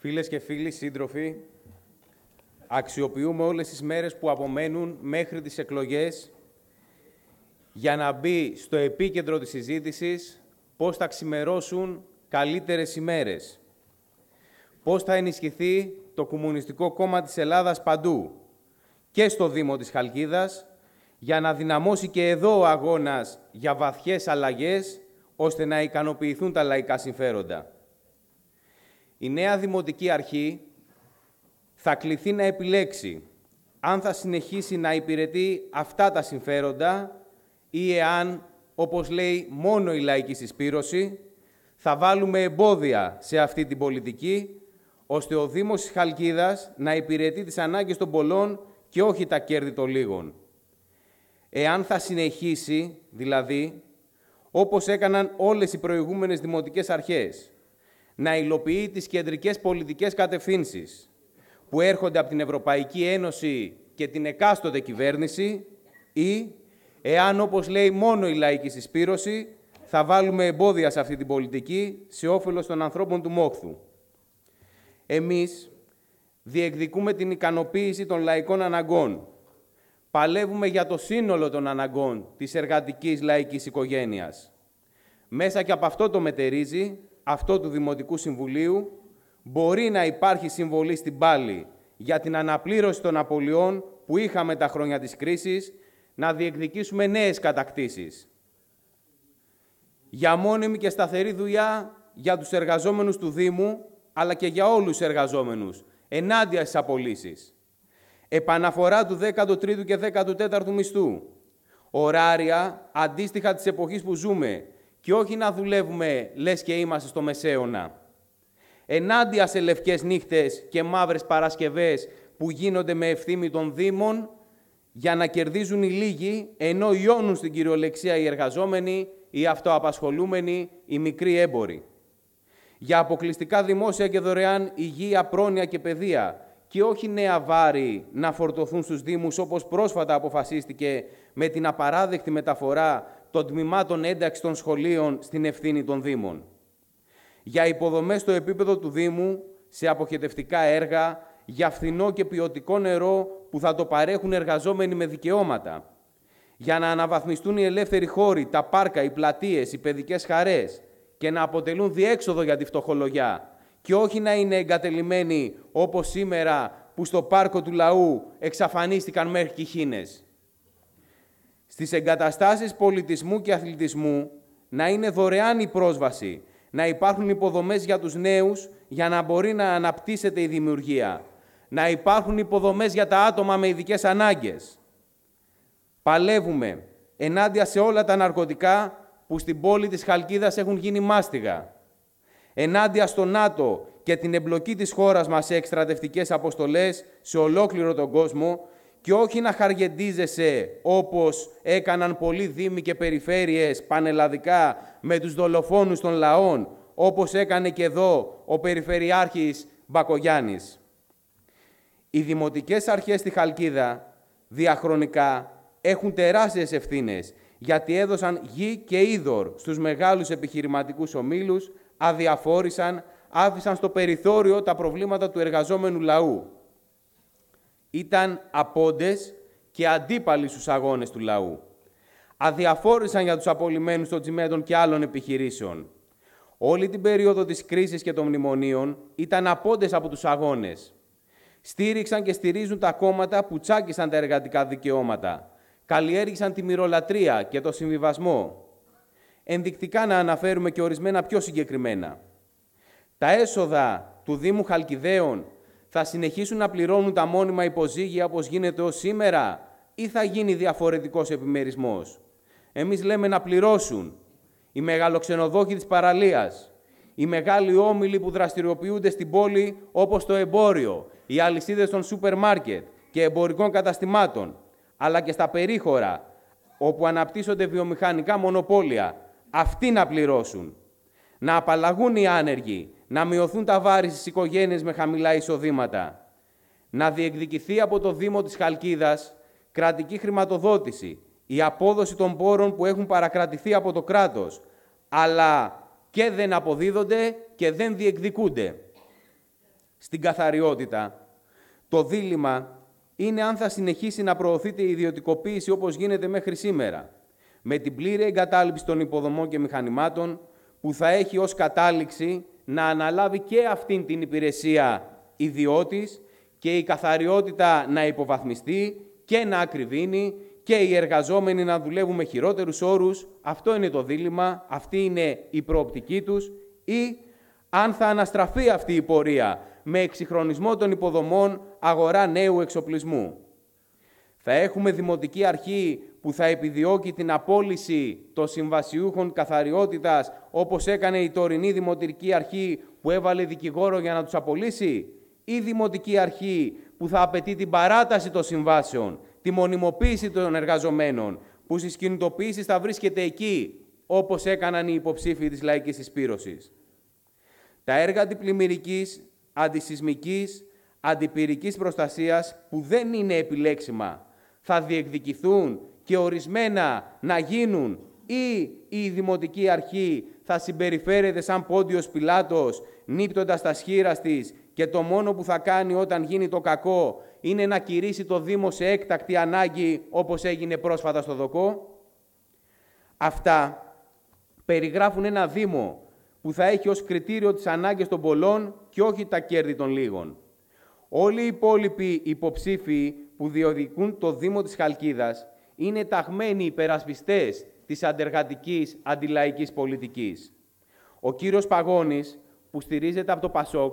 Φίλες και φίλοι, σύντροφοι, αξιοποιούμε όλες τις μέρες που απομένουν μέχρι τις εκλογές για να μπει στο επίκεντρο της συζήτησης πώς θα ξημερώσουν καλύτερες ημέρες. Πώς θα ενισχυθεί το Κομμουνιστικό Κόμμα της Ελλάδας παντού και στο Δήμο της Χαλκίδας για να δυναμώσει και εδώ ο αγώνας για βαθιές αλλαγές ώστε να ικανοποιηθούν τα λαϊκά συμφέροντα η νέα Δημοτική Αρχή θα κληθεί να επιλέξει αν θα συνεχίσει να υπηρετεί αυτά τα συμφέροντα ή εάν, όπως λέει μόνο η λαϊκή συσπήρωση, θα βάλουμε εμπόδια σε αυτή την πολιτική, ώστε ο Δήμος της Χαλκίδας να υπηρετεί τις ανάγκες των πολλών και όχι τα κέρδη των λίγων. Εάν θα συνεχίσει, δηλαδή, όπως έκαναν όλες οι προηγούμενες δημοτικές αρχές, να υλοποιεί τις κεντρικές πολιτικές κατευθύνσεις που έρχονται από την Ευρωπαϊκή Ένωση και την εκάστοτε κυβέρνηση ή εάν, όπως λέει, μόνο η λαϊκή συσπήρωση, θα βάλουμε εμπόδια σε αυτή την πολιτική σε όφελος των ανθρώπων του Μόχθου. Εμείς διεκδικούμε την ικανοποίηση των λαϊκών αναγκών. Παλεύουμε για το σύνολο των αναγκών της εργατικής λαϊκής οικογένειας. Μέσα και από αυτό το μετερίζει αυτό του Δημοτικού Συμβουλίου μπορεί να υπάρχει συμβολή στην πάλη για την αναπλήρωση των απολειών που είχαμε τα χρόνια της κρίσης, να διεκδικήσουμε νέες κατακτήσεις. Για μόνιμη και σταθερή δουλειά για τους εργαζόμενους του Δήμου, αλλά και για όλους τους εργαζόμενους, ενάντια στις απολύσεις. Επαναφορά του 13ου και 14ου μισθού. Ωράρια αντίστοιχα της εποχής που ζούμε, και όχι να δουλεύουμε λες και είμαστε στο μεσαίωνα. Ενάντια σε λευκές νύχτες και μαύρες Παρασκευές που γίνονται με ευθύμη των Δήμων για να κερδίζουν οι λίγοι, ενώ ιώνουν στην κυριολεξία οι εργαζόμενοι, οι αυτοαπασχολούμενοι, οι μικροί έμποροι. Για αποκλειστικά δημόσια και δωρεάν υγεία, πρόνοια και παιδεία και όχι νέα βάρη να φορτωθούν στους Δήμους όπως πρόσφατα αποφασίστηκε με την απαράδεκτη μεταφορά των τμήματων ένταξης των σχολείων στην ευθύνη των Δήμων. Για υποδομές στο επίπεδο του Δήμου, σε αποχετευτικά έργα, για φθηνό και ποιοτικό νερό που θα το παρέχουν εργαζόμενοι με δικαιώματα. Για να αναβαθμιστούν οι ελεύθεροι χώροι, τα πάρκα, οι πλατείες, οι παιδικές χαρές και να αποτελούν διέξοδο για τη φτωχολογιά και όχι να είναι εγκατελειμμένοι όπως σήμερα που στο πάρκο του λαού εξαφανίστηκαν μέχρι και στις εγκαταστάσεις πολιτισμού και αθλητισμού να είναι δωρεάν η πρόσβαση, να υπάρχουν υποδομές για τους νέους για να μπορεί να αναπτύσσεται η δημιουργία, να υπάρχουν υποδομές για τα άτομα με ειδικές ανάγκες. Παλεύουμε ενάντια σε όλα τα ναρκωτικά που στην πόλη της Χαλκίδας έχουν γίνει μάστιγα. Ενάντια στο ΝΑΤΟ και την εμπλοκή της χώρας μας σε εκστρατευτικές αποστολές σε ολόκληρο τον κόσμο και όχι να χαργεντίζεσαι όπως έκαναν πολλοί δήμοι και περιφέρειες πανελλαδικά με τους δολοφόνους των λαών, όπως έκανε και εδώ ο Περιφερειάρχης Μπακογιάννης. Οι δημοτικές αρχές στη Χαλκίδα διαχρονικά έχουν τεράστιες ευθύνες, γιατί έδωσαν γη και είδωρ στους μεγάλους επιχειρηματικούς ομίλους, αδιαφόρησαν, άφησαν στο περιθώριο τα προβλήματα του εργαζόμενου λαού ήταν απόντες και αντίπαλοι στους αγώνες του λαού. Αδιαφόρησαν για τους απολυμμένους των τσιμέντων και άλλων επιχειρήσεων. Όλη την περίοδο της κρίσης και των μνημονίων ήταν απόντες από τους αγώνες. Στήριξαν και στηρίζουν τα κόμματα που τσάκισαν τα εργατικά δικαιώματα. Καλλιέργησαν τη μυρολατρεία και το συμβιβασμό. Ενδεικτικά να αναφέρουμε και ορισμένα πιο συγκεκριμένα. Τα έσοδα του Δήμου Χαλκιδέων θα συνεχίσουν να πληρώνουν τα μόνιμα υποζύγια όπως γίνεται ως σήμερα ή θα γίνει διαφορετικός επιμερισμός. Εμείς λέμε να πληρώσουν οι μεγαλοξενοδόχοι της παραλίας, οι μεγάλοι όμιλοι που δραστηριοποιούνται στην πόλη όπως το εμπόριο, οι αλυσίδες των σούπερ μάρκετ και εμπορικών καταστημάτων, αλλά και στα περίχωρα όπου αναπτύσσονται βιομηχανικά μονοπόλια. Αυτοί να πληρώσουν να απαλλαγούν οι άνεργοι, να μειωθούν τα βάρη στις οικογένειες με χαμηλά εισοδήματα, να διεκδικηθεί από το Δήμο της Χαλκίδας κρατική χρηματοδότηση, η απόδοση των πόρων που έχουν παρακρατηθεί από το κράτος, αλλά και δεν αποδίδονται και δεν διεκδικούνται. Στην καθαριότητα, το δίλημα είναι αν θα συνεχίσει να προωθείται η ιδιωτικοποίηση όπως γίνεται μέχρι σήμερα, με την πλήρη εγκατάλειψη των υποδομών και μηχανημάτων, που θα έχει ως κατάληξη να αναλάβει και αυτήν την υπηρεσία ιδιώτης και η καθαριότητα να υποβαθμιστεί και να ακριβίνει και οι εργαζόμενοι να δουλεύουν με χειρότερους όρους. Αυτό είναι το δίλημα, αυτή είναι η προοπτική τους ή αν θα αναστραφεί αυτή η πορεία με εξυγχρονισμό των υποδομών αγορά νέου εξοπλισμού. Θα έχουμε δημοτική αρχή που θα επιδιώκει την απόλυση των συμβασιούχων καθαριότητας όπως έκανε η τωρινή Δημοτική Αρχή που έβαλε δικηγόρο για να τους απολύσει ή Δημοτική Αρχή που θα απαιτεί την παράταση των συμβάσεων, τη μονιμοποίηση των εργαζομένων, που στις κινητοποιήσεις θα βρίσκεται εκεί, όπως έκαναν οι υποψήφοι της λαϊκής Εισπύρωσης. Τα έργα αντιπλημμυρικής, αντισυσμικής, αντιπυρικής προστασίας που δεν είναι επιλέξιμα θα διεκδικηθούν και ορισμένα να γίνουν ή η Δημοτική Αρχή θα συμπεριφέρεται σαν πόντιος πιλάτος νύπτοντας τα σχήρα της και το μόνο που θα κάνει όταν γίνει το κακό είναι να κηρύσει το Δήμο σε έκτακτη ανάγκη όπως έγινε πρόσφατα στο Δοκό. Αυτά περιγράφουν ένα Δήμο που θα έχει ως κριτήριο τις ανάγκες των πολλών και όχι τα κέρδη των λίγων. Όλοι οι υπόλοιποι υποψήφοι που διοδικούν το Δήμο της Χαλκίδας είναι ταγμένοι υπερασπιστές της αντεργατικής αντιλαϊκής πολιτικής. Ο κύριος Παγώνης, που στηρίζεται από το Πασόκ,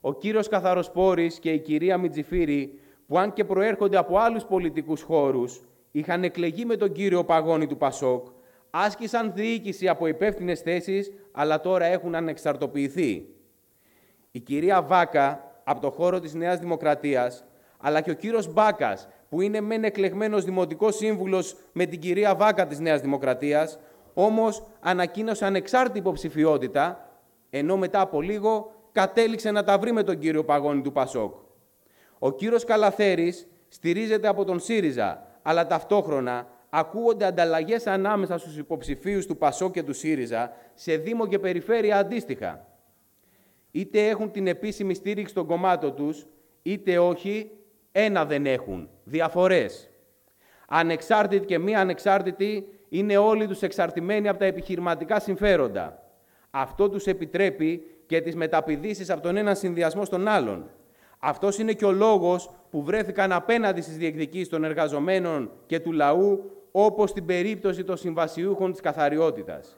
ο κύριος Καθαροσπόρης και η κυρία Μιτζιφίρη, που αν και προέρχονται από άλλους πολιτικούς χώρους, είχαν εκλεγεί με τον κύριο Παγώνη του Πασόκ, άσκησαν διοίκηση από υπεύθυνες θέσεις, αλλά τώρα έχουν ανεξαρτοποιηθεί. Η κυρία Βάκα, από το χώρο της Νέας Δημοκρατίας, αλλά και ο κύριος Μπάκας, που είναι μεν εκλεγμένος δημοτικός σύμβουλος με την κυρία Βάκα της Νέας Δημοκρατίας, όμως ανακοίνωσε ανεξάρτητη υποψηφιότητα, ενώ μετά από λίγο κατέληξε να τα βρει με τον κύριο Παγώνη του Πασόκ. Ο κύριος Καλαθέρης στηρίζεται από τον ΣΥΡΙΖΑ, αλλά ταυτόχρονα ακούγονται ανταλλαγές ανάμεσα στους υποψηφίους του Πασόκ και του ΣΥΡΙΖΑ σε Δήμο και Περιφέρεια αντίστοιχα. Είτε έχουν την επίσημη στήριξη των κομμάτων τους, είτε όχι, ένα δεν έχουν διαφορές. Ανεξάρτητοι και μη ανεξάρτητοι είναι όλοι τους εξαρτημένοι από τα επιχειρηματικά συμφέροντα. Αυτό τους επιτρέπει και τις μεταπηδήσεις από τον ένα συνδυασμό στον άλλον. Αυτός είναι και ο λόγος που βρέθηκαν απέναντι στις διεκδικήσεις των εργαζομένων και του λαού, όπως στην περίπτωση των συμβασιούχων της καθαριότητας.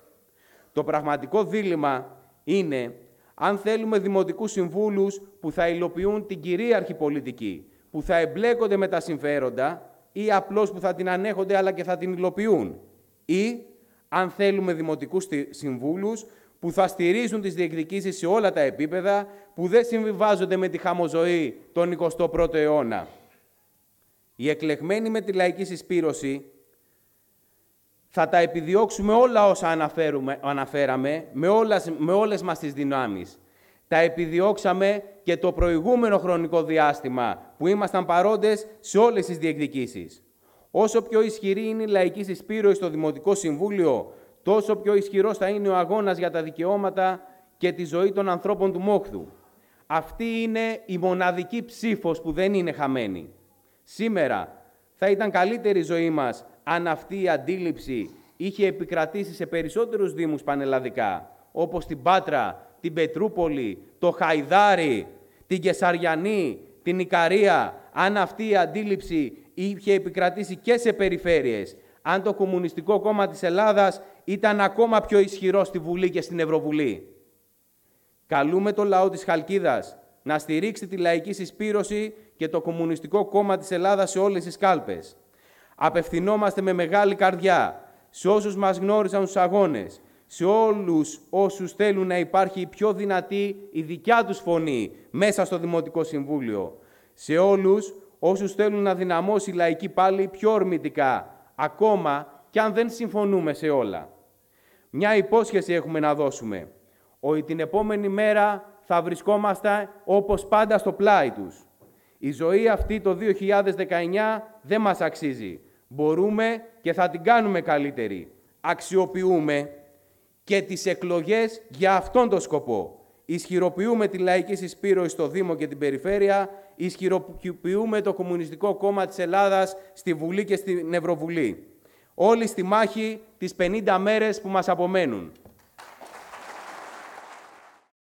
Το πραγματικό δίλημα είναι αν θέλουμε δημοτικούς συμβούλους που θα υλοποιούν την κυρίαρχη πολιτική, που θα εμπλέκονται με τα συμφέροντα ή απλώς που θα την ανέχονται αλλά και θα την υλοποιούν. Ή, αν θέλουμε, δημοτικούς συμβούλους που θα στηρίζουν τις διεκδικήσεις σε όλα τα επίπεδα, που δεν συμβιβάζονται με τη χαμοζωή των 21ο αιώνα. Η εκλεγμένη με τη λαϊκή συσπήρωση θα τα επιδιώξουμε όλα όσα αναφέρουμε, αναφέραμε, με, όλας, με όλες μας τις δυνάμεις. Τα επιδιώξαμε και το προηγούμενο χρονικό διάστημα που ήμασταν παρόντες σε όλες τις διεκδικήσεις. Όσο πιο ισχυρή είναι η λαϊκή συσπήρωση στο Δημοτικό Συμβούλιο, τόσο πιο ισχυρός θα είναι ο αγώνας για τα δικαιώματα και τη ζωή των ανθρώπων του Μόχθου. Αυτή είναι η μοναδική ψήφος που δεν είναι χαμένη. Σήμερα θα ήταν καλύτερη η ζωή μας αν αυτή η αντίληψη είχε επικρατήσει σε περισσότερους δήμους πανελλαδικά, όπως την Πάτρα, την Πετρούπολη, το Χαϊδάρι, την Κεσαριανή, την Ικαρία, αν αυτή η αντίληψη είχε επικρατήσει και σε περιφέρειες, αν το Κομμουνιστικό Κόμμα της Ελλάδας ήταν ακόμα πιο ισχυρό στη Βουλή και στην Ευρωβουλή. Καλούμε το λαό της Χαλκίδας να στηρίξει τη λαϊκή συσπήρωση και το Κομμουνιστικό Κόμμα της Ελλάδας σε όλες τις κάλπες. Απευθυνόμαστε με μεγάλη καρδιά σε όσους μας γνώρισαν στους αγώνες, σε όλους όσους θέλουν να υπάρχει η πιο δυνατή η δικιά τους φωνή μέσα στο Δημοτικό Συμβούλιο. Σε όλους όσους θέλουν να δυναμώσει η λαϊκή πάλι πιο ορμητικά, ακόμα κι αν δεν συμφωνούμε σε όλα. Μια υπόσχεση έχουμε να δώσουμε, ότι την επόμενη μέρα θα βρισκόμαστε όπως πάντα στο πλάι τους. Η ζωή αυτή το 2019 δεν μας αξίζει. Μπορούμε και θα την κάνουμε καλύτερη. Αξιοποιούμε και τις εκλογές για αυτόν τον σκοπό. Ισχυροποιούμε τη λαϊκή συσπήρωση στο Δήμο και την Περιφέρεια, ισχυροποιούμε το Κομμουνιστικό Κόμμα της Ελλάδας στη Βουλή και στην Ευρωβουλή. Όλοι στη μάχη τις 50 μέρες που μας απομένουν.